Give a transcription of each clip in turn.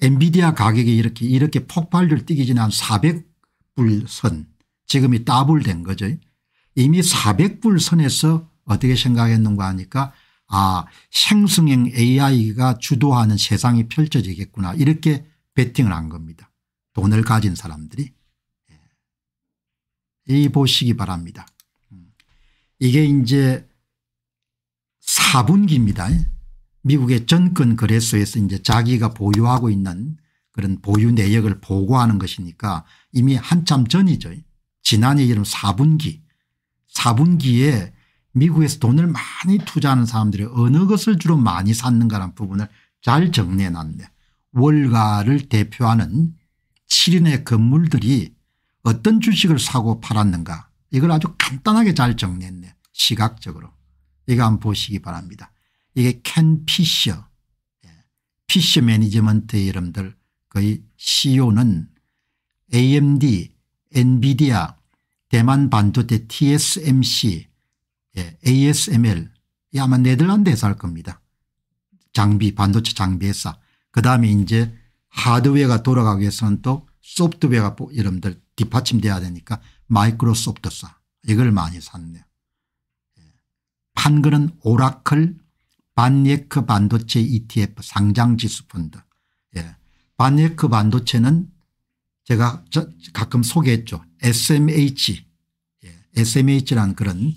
엔비디아 가격이 이렇게 이렇게 폭발률 뛰기 지난 400불 선 지금이 따블된 거죠. 이미 400불 선에서 어떻게 생각했는가 하니까 아 생성형 AI가 주도하는 세상이 펼쳐지겠구나 이렇게 베팅을 한 겁니다. 돈을 가진 사람들이. 예. 이 보시기 바랍니다. 음. 이게 이제 4분기입니다. 미국의 전권 거래소에서 이제 자기가 보유하고 있는 그런 보유 내역을 보고하는 것이니까 이미 한참 전이죠. 지난해 이름 4분기 4분기에 미국에서 돈을 많이 투자하는 사람들이 어느 것을 주로 많이 샀는가라는 부분을 잘 정리해 놨네. 월가를 대표하는 7인의 건물들이 어떤 주식을 사고 팔았는가 이걸 아주 간단하게 잘 정리했네 시각적으로 이거 한번 보시기 바랍니다. 이게 켄 피셔 예. 피셔 매니지먼트 의 이름들 거의 CEO는 AMD 엔비디아 대만 반도체 TSMC 예, ASML 이 아마 네덜란드에서 할 겁니다. 장비 반도체 장비 회사 그다음에 이제 하드웨어가 돌아가기 위해서는 또 소프트웨어가 여러분들 뭐 뒷받침돼야 되니까 마이크로소프트사 이걸 많이 샀네요. 예. 판거는 오라클 반예크 반도체 ETF 상장지수 펀드. 예. 반예크 반도체는 제가 가끔 소개했죠. SMH. 예. SMH라는 그런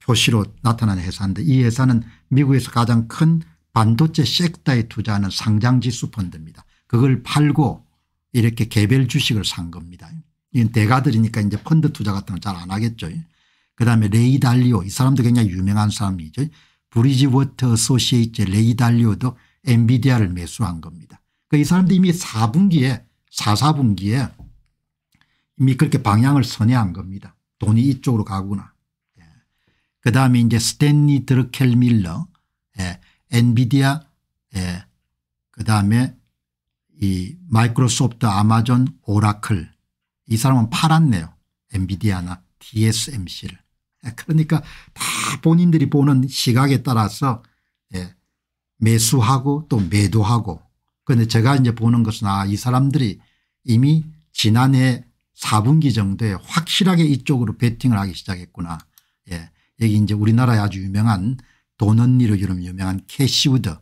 표시로 나타나는 회사인데 이 회사는 미국에서 가장 큰 반도체 섹터에 투자하는 상장지수 펀드입니다. 그걸 팔고 이렇게 개별 주식을 산 겁니다. 이건 대가들이니까 이제 펀드 투자 같은 걸 잘 안 하겠죠. 그다음에 레이 달리오 이 사람도 굉장히 유명한 사람이죠. 브리지워터 소시에이츠 레이달리오도 엔비디아를 매수한 겁니다. 그이사람들 그러니까 이미 4분기에 4, 4분기에 이미 그렇게 방향을 선회한 겁니다. 돈이 이쪽으로 가구나. 예. 그 다음에 이제 스탠리 드르켈 밀러 예. 엔비디아 예. 그 다음에 이 마이크로소프트 아마존 오라클 이 사람은 팔았네요. 엔비디아나 TSMC를. 그러니까 다 본인들이 보는 시각에 따라서 예, 매수하고 또 매도하고 그런데 제가 이제 보는 것은 아 이 사람들이 이미 지난해 4분기 정도에 확실하게 이쪽으로 베팅을 하기 시작했구나. 예. 여기 이제 우리나라에 아주 유명한 돈 언니로 유명한 캐시우드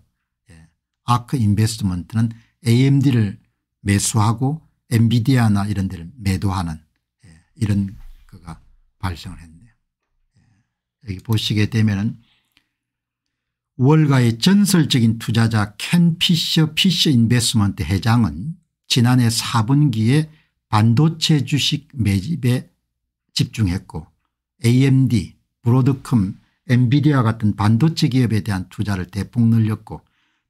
예. 아크 인베스트먼트는 AMD를 매수하고 엔비디아나 이런 데를 매도하는 예. 이런 그가 발생을 했네요. 여기 보시게 되면은 월가의 전설적인 투자자 켄 피셔 피셔 인베스먼트 회장은 지난해 4분기에 반도체 주식 매집에 집중했고 AMD, 브로드컴, 엔비디아 같은 반도체 기업에 대한 투자를 대폭 늘렸고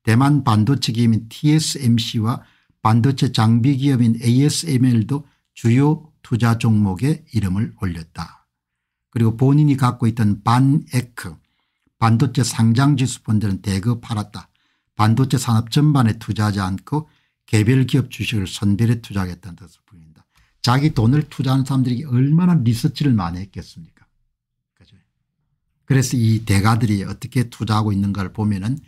대만 반도체 기업인 TSMC와 반도체 장비 기업인 ASML도 주요 투자 종목에 이름을 올렸다. 그리고 본인이 갖고 있던 반에크 반도체 상장지수 펀드는 대거 팔았다. 반도체 산업 전반에 투자하지 않고 개별 기업 주식을 선별해 투자하겠다는 뜻을 보니다 자기 돈을 투자하는 사람들이 얼마나 리서치를 많이 했겠습니까 그죠? 그래서 이 대가들이 어떻게 투자하고 있는가를 보면 은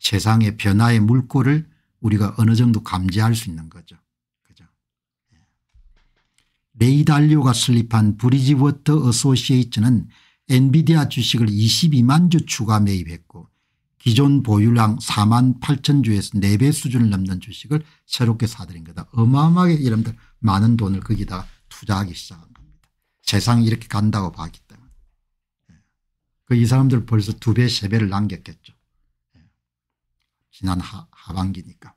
세상의 변화의 물꼬를 우리가 어느 정도 감지할 수 있는 거죠. 레이달리오가 설립한 브리지워터 어소시에이츠는 엔비디아 주식을 22만 주 추가 매입했고 기존 보유량 4만 8천 주에서 4배 수준을 넘는 주식을 새롭게 사들인 거다. 어마어마하게 여러분들 많은 돈을 거기다가 투자하기 시작한 겁니다. 세상이 이렇게 간다고 봤기 때문에. 예. 그이 사람들 벌써 2배 3배를 남겼겠죠. 예. 지난 하, 하반기니까.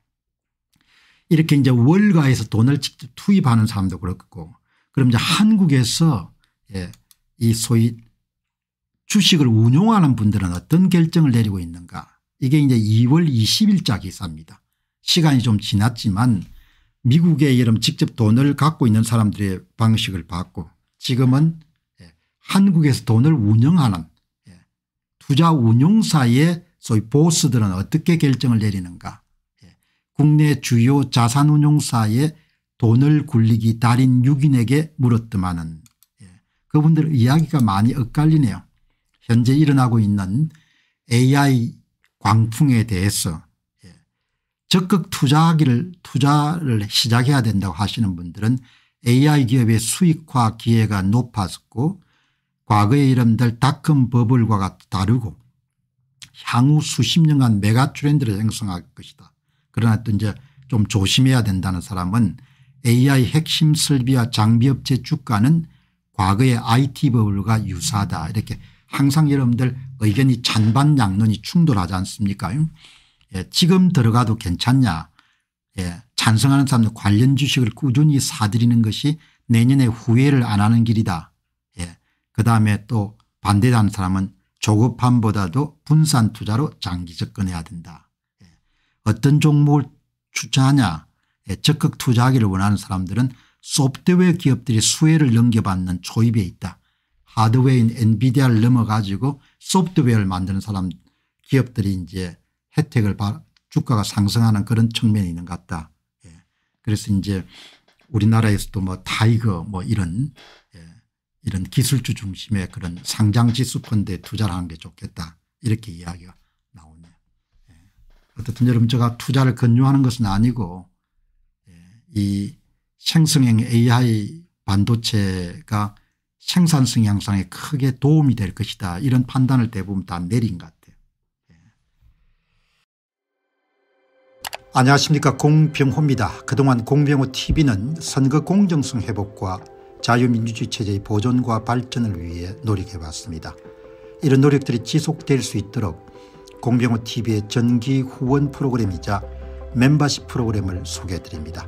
이렇게 이제 월가에서 돈을 직접 투입하는 사람도 그렇고 그럼 이제 한국에서 예, 이 소위 주식을 운용하는 분들은 어떤 결정을 내리고 있는가 이게 이제 2월 20일자 기사입니다. 시간이 좀 지났지만 미국의 이런 직접 돈을 갖고 있는 사람들의 방식을 봤고 지금은 예, 한국에서 돈을 운영하는 예, 투자 운용사의 소위 보스들은 어떻게 결정을 내리는가 예, 국내 주요 자산운용사의 돈을 굴리기 달인 6인에게 물었더만은 예. 그분들 이야기가 많이 엇갈리네요. 현재 일어나고 있는 AI 광풍에 대해서 예. 적극 투자하기를 투자를 시작해야 된다고 하시는 분들은 AI 기업의 수익화 기회가 높아고 과거의 이름들 닷컴 버블과 다르고 향후 수십 년간 메가 트렌드를 형성할 것이다. 그러나 또 이제 좀 조심해야 된다는 사람은 AI 핵심 설비와 장비업체 주가는 과거의 IT 버블과 유사하다 이렇게 항상 여러분들 의견이 찬반양론이 충돌하지 않습니까 예, 지금 들어가도 괜찮냐 예, 찬성하는 사람들 관련 주식을 꾸준히 사들이는 것이 내년에 후회를 안 하는 길이다 예, 그다음에 또 반대하는 사람은 조급함보다도 분산 투자로 장기 접근해야 된다 예, 어떤 종목을 추천하냐 예, 적극 투자하기를 원하는 사람들은 소프트웨어 기업들이 수혜를 넘겨받는 초입에 있다. 하드웨어인 엔비디아를 넘어가지고 소프트웨어를 만드는 사람 기업들이 이제 혜택을 받 주가가 상승하는 그런 측면이 있는 것 같다. 예. 그래서 이제 우리나라에서도 뭐 타이거 뭐 이런 예. 이런 기술주 중심의 그런 상장 지수 펀드에 투자를 하는 게 좋겠다 이렇게 이야기가 나오네요. 예. 어쨌든 여러분 제가 투자를 권유하는 것은 아니고 이 생성형 AI 반도체가 생산성 향상에 크게 도움이 될 것이다 이런 판단을 대부분 다 내린 것 같아요. 예. 안녕하십니까 공병호입니다. 그동안 공병호 tv는 선거 공정성 회복과 자유민주주의 체제의 보존과 발전을 위해 노력해봤습니다. 이런 노력들이 지속될 수 있도록 공병호 tv의 전기 후원 프로그램이자 멤버십 프로그램을 소개해드립니다.